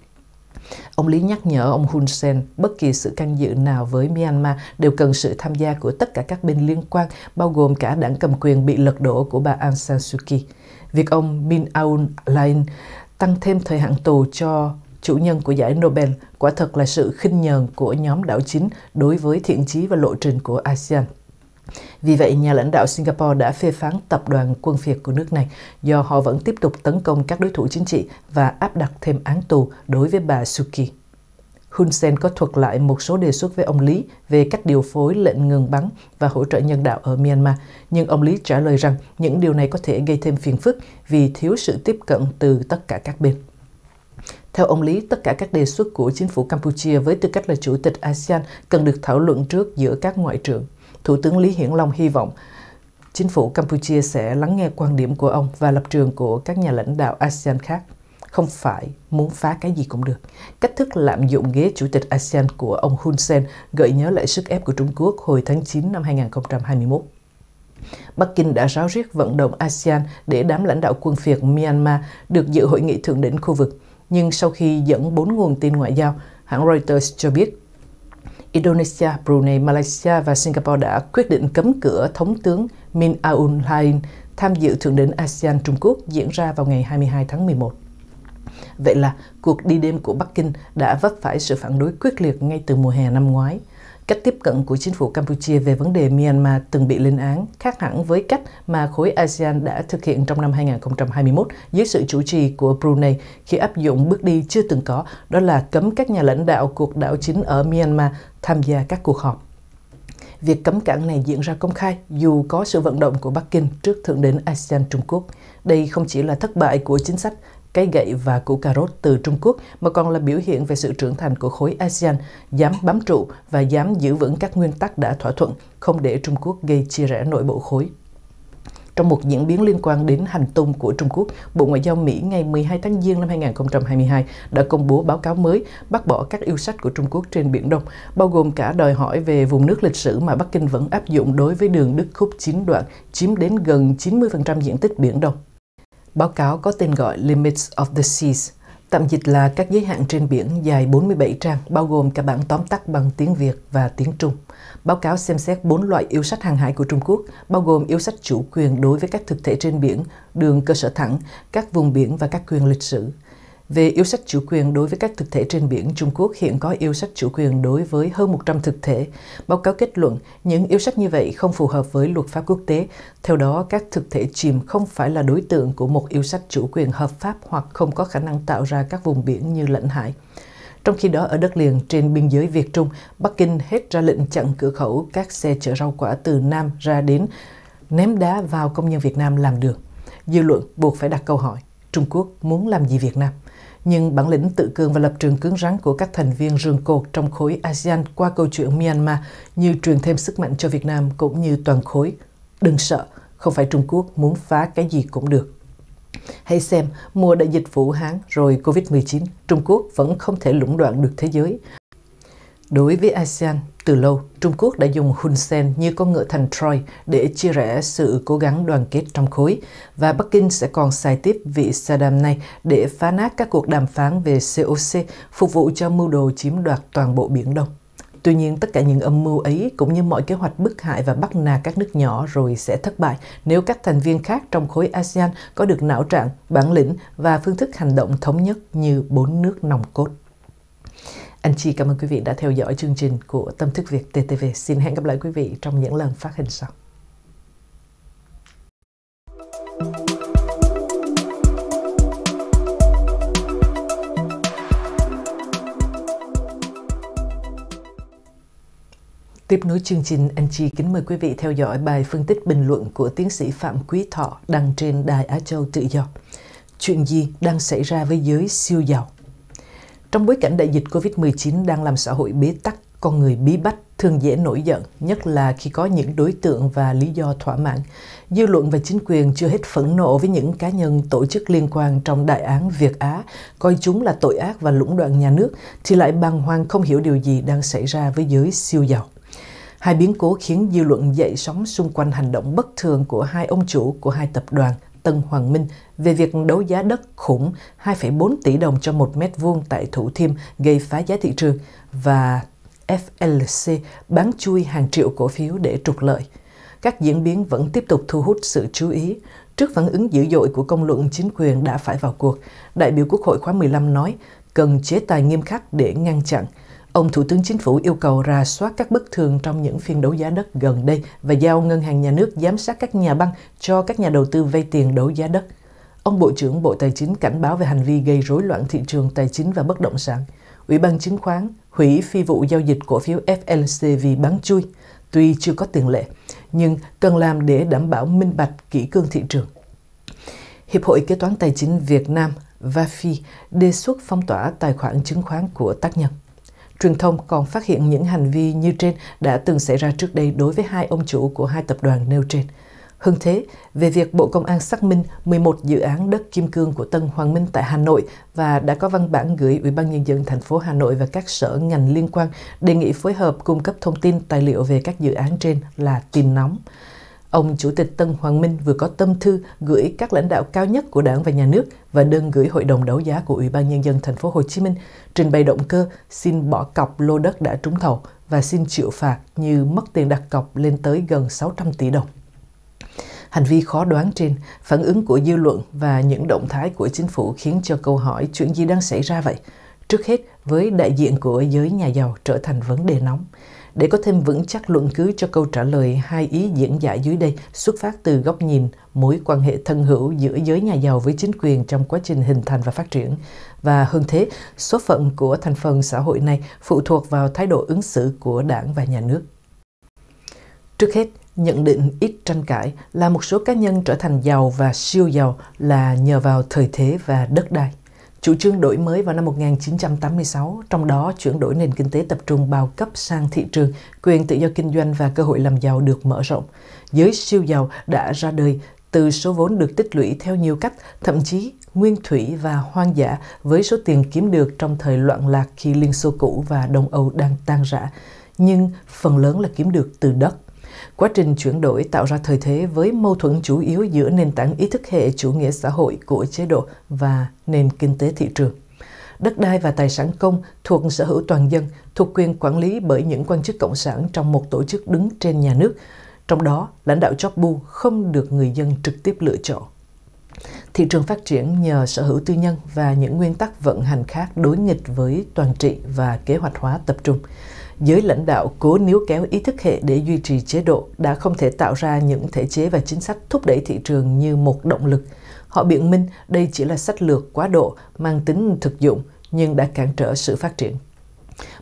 Ông Lý nhắc nhở ông Hun Sen, bất kỳ sự can dự nào với Myanmar đều cần sự tham gia của tất cả các bên liên quan, bao gồm cả đảng cầm quyền bị lật đổ của bà Aung San Suu Kyi. Việc ông Min Aung Hlaing tăng thêm thời hạn tù cho chủ nhân của giải Nobel quả thật là sự khinh nhờn của nhóm đảo chính đối với thiện chí và lộ trình của ASEAN. Vì vậy, nhà lãnh đạo Singapore đã phê phán tập đoàn quân phiệt của nước này do họ vẫn tiếp tục tấn công các đối thủ chính trị và áp đặt thêm án tù đối với bà Suki. Hun Sen có thuật lại một số đề xuất với ông Lý về cách điều phối lệnh ngừng bắn và hỗ trợ nhân đạo ở Myanmar, nhưng ông Lý trả lời rằng những điều này có thể gây thêm phiền phức vì thiếu sự tiếp cận từ tất cả các bên. Theo ông Lý, tất cả các đề xuất của chính phủ Campuchia với tư cách là chủ tịch ASEAN cần được thảo luận trước giữa các ngoại trưởng. Thủ tướng Lý Hiển Long hy vọng chính phủ Campuchia sẽ lắng nghe quan điểm của ông và lập trường của các nhà lãnh đạo ASEAN khác. Không phải muốn phá cái gì cũng được. Cách thức lạm dụng ghế chủ tịch ASEAN của ông Hun Sen gợi nhớ lại sức ép của Trung Quốc hồi tháng 9 năm 2021. Bắc Kinh đã ráo riết vận động ASEAN để đám lãnh đạo quân phiệt Myanmar được dự hội nghị thượng đỉnh khu vực. Nhưng sau khi dẫn bốn nguồn tin ngoại giao, hãng Reuters cho biết Indonesia, Brunei, Malaysia và Singapore đã quyết định cấm cửa thống tướng Min Aung Hlaing tham dự thượng đỉnh ASEAN Trung Quốc diễn ra vào ngày 22 tháng 11. Vậy là cuộc đi đêm của Bắc Kinh đã vấp phải sự phản đối quyết liệt ngay từ mùa hè năm ngoái. Cách tiếp cận của chính phủ Campuchia về vấn đề Myanmar từng bị lên án khác hẳn với cách mà khối ASEAN đã thực hiện trong năm 2021 dưới sự chủ trì của Brunei khi áp dụng bước đi chưa từng có, đó là cấm các nhà lãnh đạo cuộc đảo chính ở Myanmar tham gia các cuộc họp. Việc cấm cản này diễn ra công khai dù có sự vận động của Bắc Kinh trước thượng đỉnh ASEAN Trung Quốc. Đây không chỉ là thất bại của chính sách cây gậy và củ cà rốt từ Trung Quốc mà còn là biểu hiện về sự trưởng thành của khối ASEAN, dám bám trụ và dám giữ vững các nguyên tắc đã thỏa thuận, không để Trung Quốc gây chia rẽ nội bộ khối. Trong một diễn biến liên quan đến hành tung của Trung Quốc, Bộ Ngoại giao Mỹ ngày 12 tháng Giêng năm 2022 đã công bố báo cáo mới bác bỏ các yêu sách của Trung Quốc trên Biển Đông, bao gồm cả đòi hỏi về vùng nước lịch sử mà Bắc Kinh vẫn áp dụng đối với đường Đức khúc chín đoạn chiếm đến gần 90% diện tích Biển Đông. Báo cáo có tên gọi Limits of the Seas, tạm dịch là các giới hạn trên biển dài 47 trang, bao gồm cả bản tóm tắt bằng tiếng Việt và tiếng Trung. Báo cáo xem xét bốn loại yêu sách hàng hải của Trung Quốc, bao gồm yêu sách chủ quyền đối với các thực thể trên biển, đường cơ sở thẳng, các vùng biển và các quyền lịch sử. Về yêu sách chủ quyền đối với các thực thể trên biển, Trung Quốc hiện có yêu sách chủ quyền đối với hơn 100 thực thể. Báo cáo kết luận, những yêu sách như vậy không phù hợp với luật pháp quốc tế. Theo đó, các thực thể chìm không phải là đối tượng của một yêu sách chủ quyền hợp pháp hoặc không có khả năng tạo ra các vùng biển như lãnh hải. Trong khi đó, ở đất liền trên biên giới Việt Trung, Bắc Kinh hết ra lệnh chặn cửa khẩu các xe chở rau quả từ Nam ra đến, ném đá vào công nhân Việt Nam làm đường. Dư luận buộc phải đặt câu hỏi, Trung Quốc muốn làm gì Việt Nam? nhưng bản lĩnh tự cường và lập trường cứng rắn của các thành viên rường cột trong khối ASEAN qua câu chuyện Myanmar như truyền thêm sức mạnh cho Việt Nam cũng như toàn khối. Đừng sợ, không phải Trung Quốc muốn phá cái gì cũng được. Hãy xem, mùa đại dịch Vũ Hán rồi Covid-19, Trung Quốc vẫn không thể lũng đoạn được thế giới. Đối với ASEAN, từ lâu, Trung Quốc đã dùng Hun Sen như con ngựa thành Troy để chia rẽ sự cố gắng đoàn kết trong khối, và Bắc Kinh sẽ còn xài tiếp vị Saddam này để phá nát các cuộc đàm phán về COC, phục vụ cho mưu đồ chiếm đoạt toàn bộ Biển Đông. Tuy nhiên, tất cả những âm mưu ấy cũng như mọi kế hoạch bức hại và bắt nạt các nước nhỏ rồi sẽ thất bại nếu các thành viên khác trong khối ASEAN có được não trạng, bản lĩnh và phương thức hành động thống nhất như bốn nước nòng cốt. Anh Chi cảm ơn quý vị đã theo dõi chương trình của Tâm thức Việt TTV. Xin hẹn gặp lại quý vị trong những lần phát hình sau. Tiếp nối chương trình, anh Chi kính mời quý vị theo dõi bài phân tích bình luận của tiến sĩ Phạm Quý Thọ đăng trên Đài Á Châu Tự Do. Chuyện gì đang xảy ra với giới siêu giàu? Trong bối cảnh đại dịch Covid-19 đang làm xã hội bế tắc, con người bí bách thường dễ nổi giận, nhất là khi có những đối tượng và lý do thỏa mãn. Dư luận và chính quyền chưa hết phẫn nộ với những cá nhân tổ chức liên quan trong đại án Việt Á, coi chúng là tội ác và lũng đoạn nhà nước, thì lại bàng hoàng không hiểu điều gì đang xảy ra với giới siêu giàu. Hai biến cố khiến dư luận dậy sóng xung quanh hành động bất thường của hai ông chủ của hai tập đoàn Tân Hoàng Minh về việc đấu giá đất khủng 2,4 tỷ đồng cho một mét vuông tại Thủ Thiêm gây phá giá thị trường và FLC bán chui hàng triệu cổ phiếu để trục lợi. Các diễn biến vẫn tiếp tục thu hút sự chú ý. Trước phản ứng dữ dội của công luận chính quyền đã phải vào cuộc, đại biểu Quốc hội khóa 15 nói cần chế tài nghiêm khắc để ngăn chặn – Ông Thủ tướng Chính phủ yêu cầu rà soát các bất thường trong những phiên đấu giá đất gần đây và giao Ngân hàng Nhà nước giám sát các nhà băng cho các nhà đầu tư vay tiền đấu giá đất. Ông Bộ trưởng Bộ Tài chính cảnh báo về hành vi gây rối loạn thị trường tài chính và bất động sản. Ủy ban chứng khoán hủy phi vụ giao dịch cổ phiếu FLC vì bán chui, tuy chưa có tiền lệ, nhưng cần làm để đảm bảo minh bạch kỹ cương thị trường. Hiệp hội Kế toán Tài chính Việt Nam VAFI đề xuất phong tỏa tài khoản chứng khoán của tác nhân. Truyền thông còn phát hiện những hành vi như trên đã từng xảy ra trước đây đối với hai ông chủ của hai tập đoàn nêu trên. Hơn thế, về việc Bộ Công an xác minh 11 dự án đất kim cương của Tân Hoàng Minh tại Hà Nội và đã có văn bản gửi Ủy ban Nhân dân thành phố Hà Nội và các sở ngành liên quan đề nghị phối hợp cung cấp thông tin tài liệu về các dự án trên là tin nóng. Ông Chủ tịch Tân Hoàng Minh vừa có tâm thư gửi các lãnh đạo cao nhất của Đảng và Nhà nước và đơn gửi Hội đồng đấu giá của Ủy ban Nhân dân Thành phố Hồ Chí Minh trình bày động cơ xin bỏ cọc lô đất đã trúng thầu và xin chịu phạt như mất tiền đặt cọc lên tới gần 600 tỷ đồng. Hành vi khó đoán trên, phản ứng của dư luận và những động thái của chính phủ khiến cho câu hỏi chuyện gì đang xảy ra vậy? Trước hết, với đại diện của giới nhà giàu trở thành vấn đề nóng. Để có thêm vững chắc luận cứ cho câu trả lời, hai ý diễn giải dưới đây xuất phát từ góc nhìn mối quan hệ thân hữu giữa giới nhà giàu với chính quyền trong quá trình hình thành và phát triển. Và hơn thế, số phận của thành phần xã hội này phụ thuộc vào thái độ ứng xử của đảng và nhà nước. Trước hết, nhận định ít tranh cãi là một số cá nhân trở thành giàu và siêu giàu là nhờ vào thời thế và đất đai chủ trương đổi mới vào năm 1986, trong đó chuyển đổi nền kinh tế tập trung bao cấp sang thị trường, quyền tự do kinh doanh và cơ hội làm giàu được mở rộng. Giới siêu giàu đã ra đời từ số vốn được tích lũy theo nhiều cách, thậm chí nguyên thủy và hoang dã với số tiền kiếm được trong thời loạn lạc khi Liên Xô cũ và Đông Âu đang tan rã, nhưng phần lớn là kiếm được từ đất Quá trình chuyển đổi tạo ra thời thế với mâu thuẫn chủ yếu giữa nền tảng ý thức hệ chủ nghĩa xã hội của chế độ và nền kinh tế thị trường. Đất đai và tài sản công thuộc sở hữu toàn dân, thuộc quyền quản lý bởi những quan chức cộng sản trong một tổ chức đứng trên nhà nước. Trong đó, lãnh đạo chóp bu không được người dân trực tiếp lựa chọn. Thị trường phát triển nhờ sở hữu tư nhân và những nguyên tắc vận hành khác đối nghịch với toàn trị và kế hoạch hóa tập trung giới lãnh đạo cố níu kéo ý thức hệ để duy trì chế độ đã không thể tạo ra những thể chế và chính sách thúc đẩy thị trường như một động lực. Họ biện minh đây chỉ là sách lược quá độ mang tính thực dụng nhưng đã cản trở sự phát triển.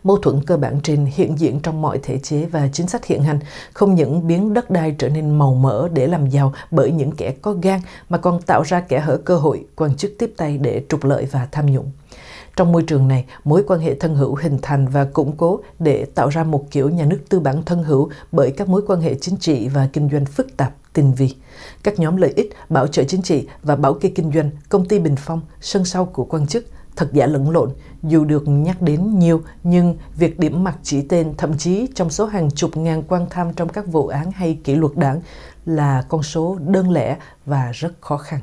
Mâu thuẫn cơ bản trên hiện diện trong mọi thể chế và chính sách hiện hành không những biến đất đai trở nên màu mỡ để làm giàu bởi những kẻ có gan mà còn tạo ra kẻ hở cơ hội quan chức tiếp tay để trục lợi và tham nhũng. Trong môi trường này, mối quan hệ thân hữu hình thành và củng cố để tạo ra một kiểu nhà nước tư bản thân hữu bởi các mối quan hệ chính trị và kinh doanh phức tạp, tinh vi. Các nhóm lợi ích, bảo trợ chính trị và bảo kê kinh doanh, công ty bình phong, sân sau của quan chức, thật giả lẫn lộn, dù được nhắc đến nhiều nhưng việc điểm mặt chỉ tên thậm chí trong số hàng chục ngàn quan tham trong các vụ án hay kỷ luật đảng là con số đơn lẻ và rất khó khăn.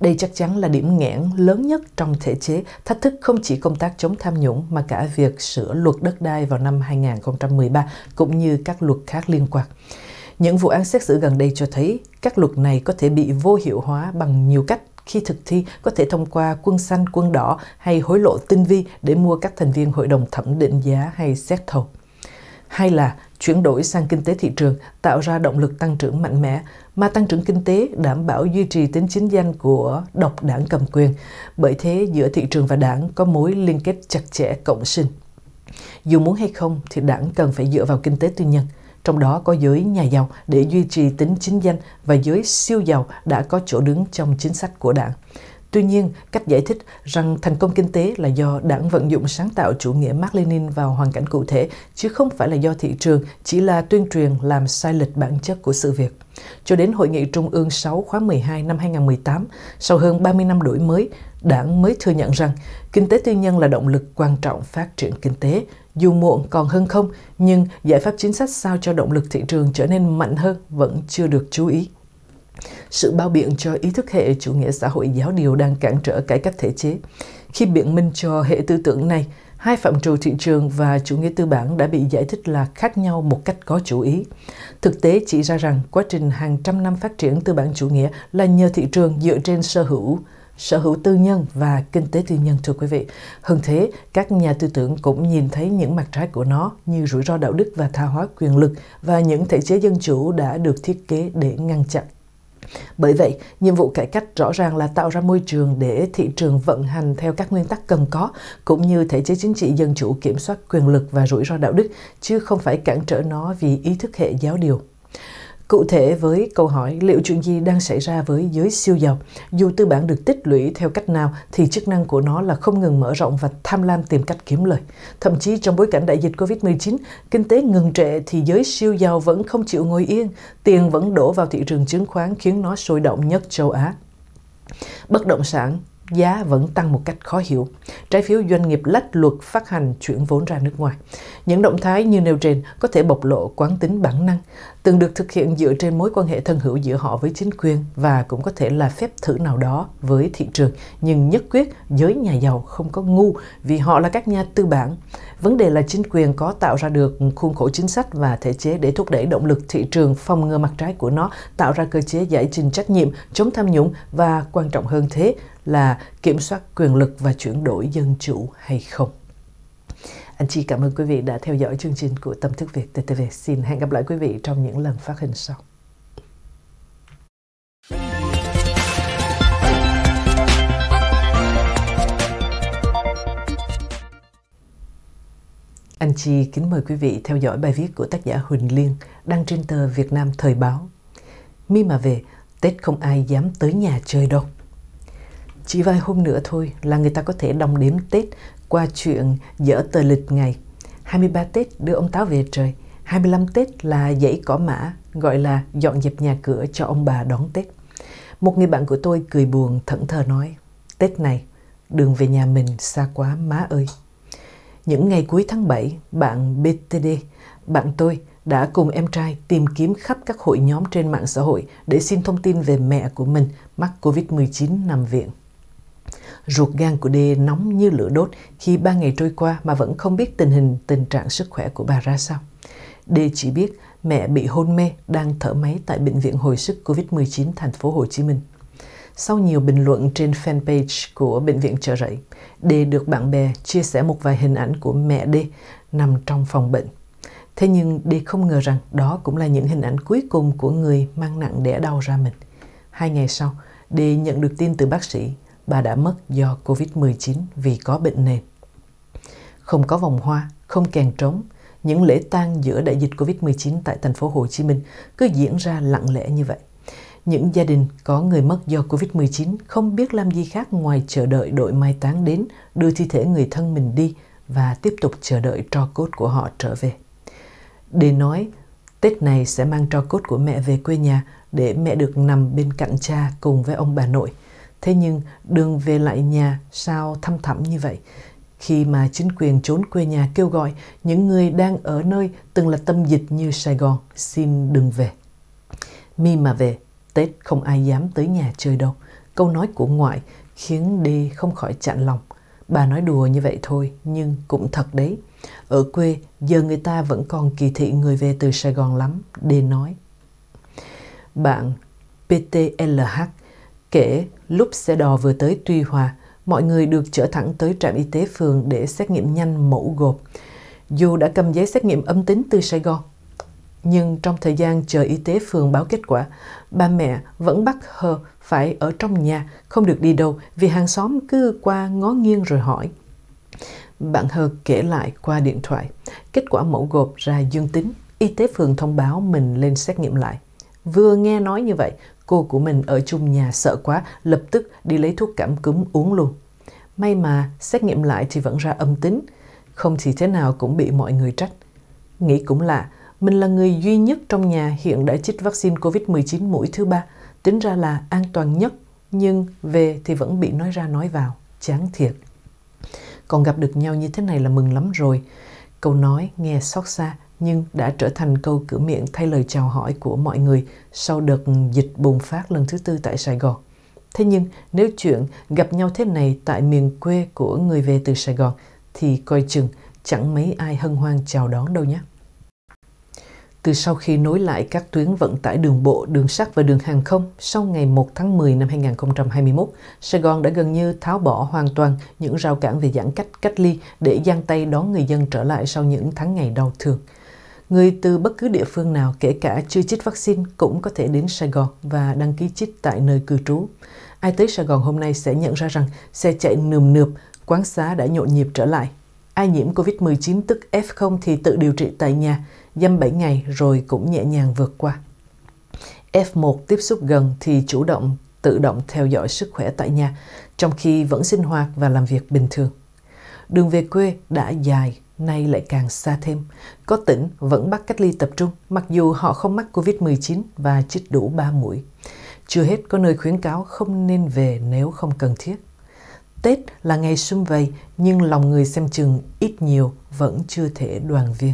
Đây chắc chắn là điểm nghẽn lớn nhất trong thể chế, thách thức không chỉ công tác chống tham nhũng mà cả việc sửa luật đất đai vào năm 2013 cũng như các luật khác liên quan. Những vụ án xét xử gần đây cho thấy các luật này có thể bị vô hiệu hóa bằng nhiều cách khi thực thi có thể thông qua quân xanh, quân đỏ hay hối lộ tinh vi để mua các thành viên hội đồng thẩm định giá hay xét thầu. Hay là chuyển đổi sang kinh tế thị trường tạo ra động lực tăng trưởng mạnh mẽ mà tăng trưởng kinh tế đảm bảo duy trì tính chính danh của độc đảng cầm quyền bởi thế giữa thị trường và đảng có mối liên kết chặt chẽ cộng sinh dù muốn hay không thì đảng cần phải dựa vào kinh tế tư nhân trong đó có giới nhà giàu để duy trì tính chính danh và giới siêu giàu đã có chỗ đứng trong chính sách của đảng Tuy nhiên, cách giải thích rằng thành công kinh tế là do đảng vận dụng sáng tạo chủ nghĩa Mark Lenin vào hoàn cảnh cụ thể, chứ không phải là do thị trường, chỉ là tuyên truyền làm sai lệch bản chất của sự việc. Cho đến Hội nghị Trung ương 6 khóa 12 năm 2018, sau hơn 30 năm đổi mới, đảng mới thừa nhận rằng kinh tế tư nhân là động lực quan trọng phát triển kinh tế. Dù muộn còn hơn không, nhưng giải pháp chính sách sao cho động lực thị trường trở nên mạnh hơn vẫn chưa được chú ý. Sự bao biện cho ý thức hệ chủ nghĩa xã hội giáo điều đang cản trở cải cách thể chế. Khi biện minh cho hệ tư tưởng này, hai phạm trù thị trường và chủ nghĩa tư bản đã bị giải thích là khác nhau một cách có chủ ý. Thực tế chỉ ra rằng quá trình hàng trăm năm phát triển tư bản chủ nghĩa là nhờ thị trường dựa trên sở hữu, sở hữu tư nhân và kinh tế tư nhân thưa quý vị. Hơn thế, các nhà tư tưởng cũng nhìn thấy những mặt trái của nó như rủi ro đạo đức và tha hóa quyền lực và những thể chế dân chủ đã được thiết kế để ngăn chặn bởi vậy, nhiệm vụ cải cách rõ ràng là tạo ra môi trường để thị trường vận hành theo các nguyên tắc cần có, cũng như thể chế chính trị dân chủ kiểm soát quyền lực và rủi ro đạo đức, chứ không phải cản trở nó vì ý thức hệ giáo điều. Cụ thể với câu hỏi liệu chuyện gì đang xảy ra với giới siêu giàu, dù tư bản được tích lũy theo cách nào thì chức năng của nó là không ngừng mở rộng và tham lam tìm cách kiếm lời. Thậm chí trong bối cảnh đại dịch Covid-19, kinh tế ngừng trệ thì giới siêu giàu vẫn không chịu ngồi yên, tiền vẫn đổ vào thị trường chứng khoán khiến nó sôi động nhất châu Á. Bất động sản, giá vẫn tăng một cách khó hiểu. Trái phiếu doanh nghiệp lách luật phát hành chuyển vốn ra nước ngoài. Những động thái như nêu trên có thể bộc lộ quán tính bản năng, từng được thực hiện dựa trên mối quan hệ thân hữu giữa họ với chính quyền và cũng có thể là phép thử nào đó với thị trường. Nhưng nhất quyết giới nhà giàu không có ngu vì họ là các nhà tư bản. Vấn đề là chính quyền có tạo ra được khuôn khổ chính sách và thể chế để thúc đẩy động lực thị trường phòng ngừa mặt trái của nó, tạo ra cơ chế giải trình trách nhiệm, chống tham nhũng và quan trọng hơn thế là kiểm soát quyền lực và chuyển đổi dân chủ hay không. Anh chị cảm ơn quý vị đã theo dõi chương trình của Tâm thức Việt TTV. Xin hẹn gặp lại quý vị trong những lần phát hình sau. Anh Chi kính mời quý vị theo dõi bài viết của tác giả Huỳnh Liên đăng trên tờ Việt Nam Thời báo. Mi mà về, Tết không ai dám tới nhà chơi đâu. Chỉ vài hôm nữa thôi là người ta có thể đong đếm Tết qua chuyện dở tờ lịch ngày. 23 Tết đưa ông Táo về trời, 25 Tết là dãy cỏ mã, gọi là dọn dẹp nhà cửa cho ông bà đón Tết. Một người bạn của tôi cười buồn thẫn thờ nói, Tết này, đường về nhà mình xa quá má ơi. Những ngày cuối tháng 7, bạn BTD, bạn tôi đã cùng em trai tìm kiếm khắp các hội nhóm trên mạng xã hội để xin thông tin về mẹ của mình mắc COVID-19 nằm viện. Ruột gan của D nóng như lửa đốt khi ba ngày trôi qua mà vẫn không biết tình hình tình trạng sức khỏe của bà ra sao. D chỉ biết mẹ bị hôn mê đang thở máy tại bệnh viện hồi sức COVID-19 thành phố Hồ Chí Minh. Sau nhiều bình luận trên fanpage của bệnh viện chợ rẫy, D được bạn bè chia sẻ một vài hình ảnh của mẹ D nằm trong phòng bệnh. Thế nhưng D không ngờ rằng đó cũng là những hình ảnh cuối cùng của người mang nặng đẻ đau ra mình. Hai ngày sau, D nhận được tin từ bác sĩ bà đã mất do Covid-19 vì có bệnh nền. Không có vòng hoa, không kèn trống, những lễ tang giữa đại dịch Covid-19 tại thành phố Hồ Chí Minh cứ diễn ra lặng lẽ như vậy. Những gia đình có người mất do Covid-19 không biết làm gì khác ngoài chờ đợi đội mai táng đến, đưa thi thể người thân mình đi và tiếp tục chờ đợi tro cốt của họ trở về. Để nói, Tết này sẽ mang tro cốt của mẹ về quê nhà để mẹ được nằm bên cạnh cha cùng với ông bà nội – Thế nhưng đường về lại nhà sao thăm thẳm như vậy? Khi mà chính quyền trốn quê nhà kêu gọi những người đang ở nơi từng là tâm dịch như Sài Gòn xin đừng về. Mi mà về, Tết không ai dám tới nhà chơi đâu. Câu nói của ngoại khiến đi không khỏi chặn lòng. Bà nói đùa như vậy thôi, nhưng cũng thật đấy. Ở quê, giờ người ta vẫn còn kỳ thị người về từ Sài Gòn lắm, Đê nói. Bạn PTLH kể Lúc xe đò vừa tới Tuy Hòa, mọi người được trở thẳng tới trạm y tế phường để xét nghiệm nhanh mẫu gộp. Dù đã cầm giấy xét nghiệm âm tính từ Sài Gòn, nhưng trong thời gian chờ y tế phường báo kết quả, ba mẹ vẫn bắt Hờ phải ở trong nhà, không được đi đâu vì hàng xóm cứ qua ngó nghiêng rồi hỏi. Bạn Hờ kể lại qua điện thoại, kết quả mẫu gộp ra dương tính, y tế phường thông báo mình lên xét nghiệm lại. Vừa nghe nói như vậy, Cô của mình ở chung nhà sợ quá, lập tức đi lấy thuốc cảm cúm uống luôn. May mà xét nghiệm lại thì vẫn ra âm tính, không thì thế nào cũng bị mọi người trách. Nghĩ cũng lạ, mình là người duy nhất trong nhà hiện đã chích vaccine COVID-19 mũi thứ ba, tính ra là an toàn nhất, nhưng về thì vẫn bị nói ra nói vào, chán thiệt. Còn gặp được nhau như thế này là mừng lắm rồi. Câu nói nghe xót xa nhưng đã trở thành câu cửa miệng thay lời chào hỏi của mọi người sau đợt dịch bùng phát lần thứ tư tại Sài Gòn. Thế nhưng nếu chuyện gặp nhau thế này tại miền quê của người về từ Sài Gòn thì coi chừng chẳng mấy ai hân hoan chào đón đâu nhé. Từ sau khi nối lại các tuyến vận tải đường bộ, đường sắt và đường hàng không sau ngày 1 tháng 10 năm 2021, Sài Gòn đã gần như tháo bỏ hoàn toàn những rào cản về giãn cách cách ly để giang tay đón người dân trở lại sau những tháng ngày đau thương. Người từ bất cứ địa phương nào, kể cả chưa chích vaccine, cũng có thể đến Sài Gòn và đăng ký chích tại nơi cư trú. Ai tới Sài Gòn hôm nay sẽ nhận ra rằng xe chạy nườm nượp, quán xá đã nhộn nhịp trở lại. Ai nhiễm COVID-19 tức F0 thì tự điều trị tại nhà, dăm 7 ngày rồi cũng nhẹ nhàng vượt qua. F1 tiếp xúc gần thì chủ động tự động theo dõi sức khỏe tại nhà, trong khi vẫn sinh hoạt và làm việc bình thường. Đường về quê đã dài nay lại càng xa thêm. Có tỉnh vẫn bắt cách ly tập trung, mặc dù họ không mắc COVID-19 và chích đủ 3 mũi. Chưa hết có nơi khuyến cáo không nên về nếu không cần thiết. Tết là ngày xuân vầy nhưng lòng người xem chừng ít nhiều vẫn chưa thể đoàn viên.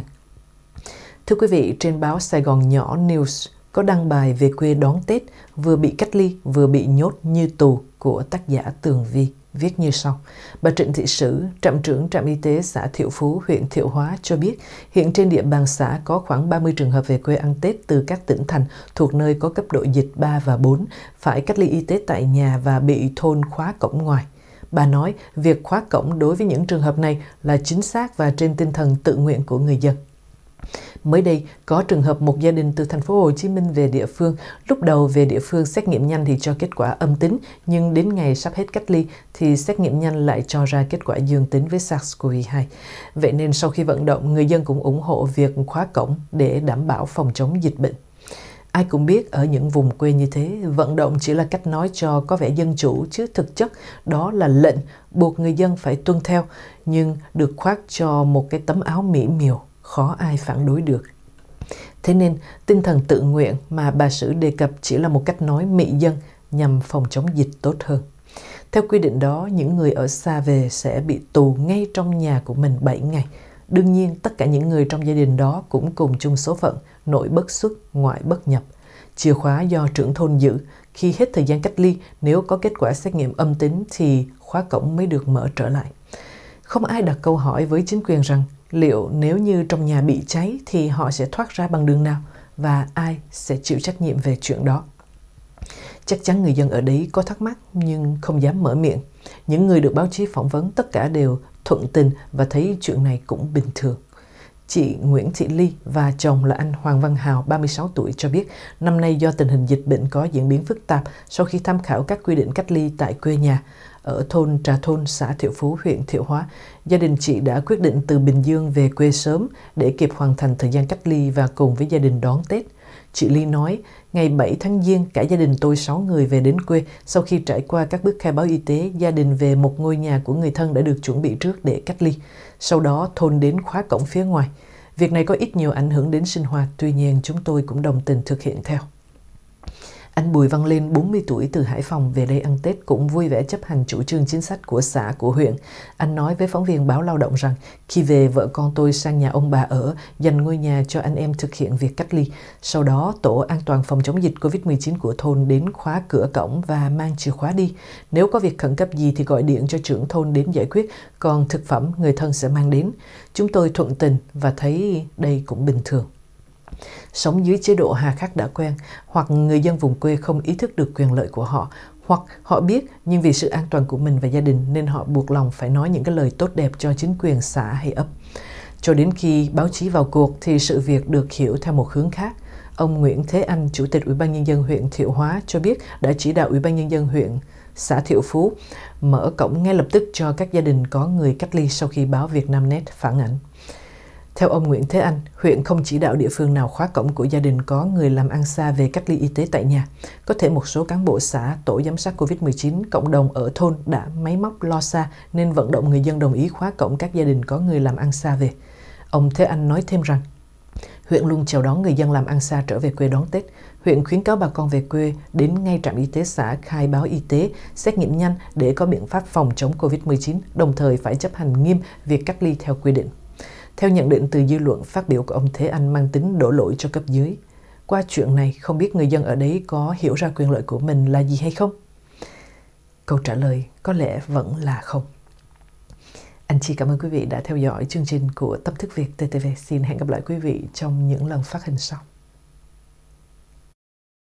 Thưa quý vị, trên báo Sài Gòn Nhỏ News có đăng bài về quê đón Tết vừa bị cách ly vừa bị nhốt như tù của tác giả Tường Vi viết như sau. Bà Trịnh Thị Sử, trạm trưởng trạm y tế xã Thiệu Phú, huyện Thiệu Hóa cho biết, hiện trên địa bàn xã có khoảng 30 trường hợp về quê ăn Tết từ các tỉnh thành thuộc nơi có cấp độ dịch 3 và 4, phải cách ly y tế tại nhà và bị thôn khóa cổng ngoài. Bà nói, việc khóa cổng đối với những trường hợp này là chính xác và trên tinh thần tự nguyện của người dân. Mới đây, có trường hợp một gia đình từ thành phố Hồ Chí Minh về địa phương, lúc đầu về địa phương xét nghiệm nhanh thì cho kết quả âm tính, nhưng đến ngày sắp hết cách ly thì xét nghiệm nhanh lại cho ra kết quả dương tính với SARS-CoV-2. Vậy nên sau khi vận động, người dân cũng ủng hộ việc khóa cổng để đảm bảo phòng chống dịch bệnh. Ai cũng biết ở những vùng quê như thế, vận động chỉ là cách nói cho có vẻ dân chủ chứ thực chất đó là lệnh buộc người dân phải tuân theo nhưng được khoác cho một cái tấm áo mỹ miều khó ai phản đối được. Thế nên, tinh thần tự nguyện mà bà Sử đề cập chỉ là một cách nói mị dân nhằm phòng chống dịch tốt hơn. Theo quy định đó, những người ở xa về sẽ bị tù ngay trong nhà của mình 7 ngày. Đương nhiên, tất cả những người trong gia đình đó cũng cùng chung số phận, nội bất xuất, ngoại bất nhập. Chìa khóa do trưởng thôn giữ, khi hết thời gian cách ly, nếu có kết quả xét nghiệm âm tính thì khóa cổng mới được mở trở lại. Không ai đặt câu hỏi với chính quyền rằng liệu nếu như trong nhà bị cháy thì họ sẽ thoát ra bằng đường nào và ai sẽ chịu trách nhiệm về chuyện đó. Chắc chắn người dân ở đấy có thắc mắc nhưng không dám mở miệng. Những người được báo chí phỏng vấn tất cả đều thuận tình và thấy chuyện này cũng bình thường. Chị Nguyễn Thị Ly và chồng là anh Hoàng Văn Hào, 36 tuổi, cho biết năm nay do tình hình dịch bệnh có diễn biến phức tạp sau khi tham khảo các quy định cách ly tại quê nhà, ở thôn Trà Thôn, xã Thiệu Phú, huyện Thiệu Hóa, gia đình chị đã quyết định từ Bình Dương về quê sớm để kịp hoàn thành thời gian cách ly và cùng với gia đình đón Tết. Chị Ly nói, ngày 7 tháng Giêng, cả gia đình tôi 6 người về đến quê. Sau khi trải qua các bước khai báo y tế, gia đình về một ngôi nhà của người thân đã được chuẩn bị trước để cách ly. Sau đó, thôn đến khóa cổng phía ngoài. Việc này có ít nhiều ảnh hưởng đến sinh hoạt, tuy nhiên chúng tôi cũng đồng tình thực hiện theo. Anh Bùi Văn Liên, 40 tuổi từ Hải Phòng về đây ăn Tết cũng vui vẻ chấp hành chủ trương chính sách của xã, của huyện. Anh nói với phóng viên báo Lao động rằng khi về vợ con tôi sang nhà ông bà ở, dành ngôi nhà cho anh em thực hiện việc cách ly. Sau đó, tổ an toàn phòng chống dịch COVID-19 của thôn đến khóa cửa cổng và mang chìa khóa đi. Nếu có việc khẩn cấp gì thì gọi điện cho trưởng thôn đến giải quyết, còn thực phẩm người thân sẽ mang đến. Chúng tôi thuận tình và thấy đây cũng bình thường. Sống dưới chế độ hà khắc đã quen, hoặc người dân vùng quê không ý thức được quyền lợi của họ, hoặc họ biết nhưng vì sự an toàn của mình và gia đình nên họ buộc lòng phải nói những cái lời tốt đẹp cho chính quyền xã hay ấp. Cho đến khi báo chí vào cuộc thì sự việc được hiểu theo một hướng khác. Ông Nguyễn Thế Anh, Chủ tịch Ủy ban Nhân dân huyện Thiệu Hóa cho biết đã chỉ đạo Ủy ban Nhân dân huyện xã Thiệu Phú mở cổng ngay lập tức cho các gia đình có người cách ly sau khi báo việt nam net phản ảnh. Theo ông Nguyễn Thế Anh, huyện không chỉ đạo địa phương nào khóa cổng của gia đình có người làm ăn xa về cách ly y tế tại nhà. Có thể một số cán bộ xã, tổ giám sát COVID-19, cộng đồng ở thôn đã máy móc lo xa nên vận động người dân đồng ý khóa cổng các gia đình có người làm ăn xa về. Ông Thế Anh nói thêm rằng, huyện luôn chào đón người dân làm ăn xa trở về quê đón Tết. Huyện khuyến cáo bà con về quê đến ngay trạm y tế xã khai báo y tế, xét nghiệm nhanh để có biện pháp phòng chống COVID-19, đồng thời phải chấp hành nghiêm việc cách ly theo quy định. Theo nhận định từ dư luận, phát biểu của ông Thế Anh mang tính đổ lỗi cho cấp dưới. Qua chuyện này, không biết người dân ở đấy có hiểu ra quyền lợi của mình là gì hay không? Câu trả lời có lẽ vẫn là không. Anh chị cảm ơn quý vị đã theo dõi chương trình của Tâm Thức Việt TTV. Xin hẹn gặp lại quý vị trong những lần phát hình sau.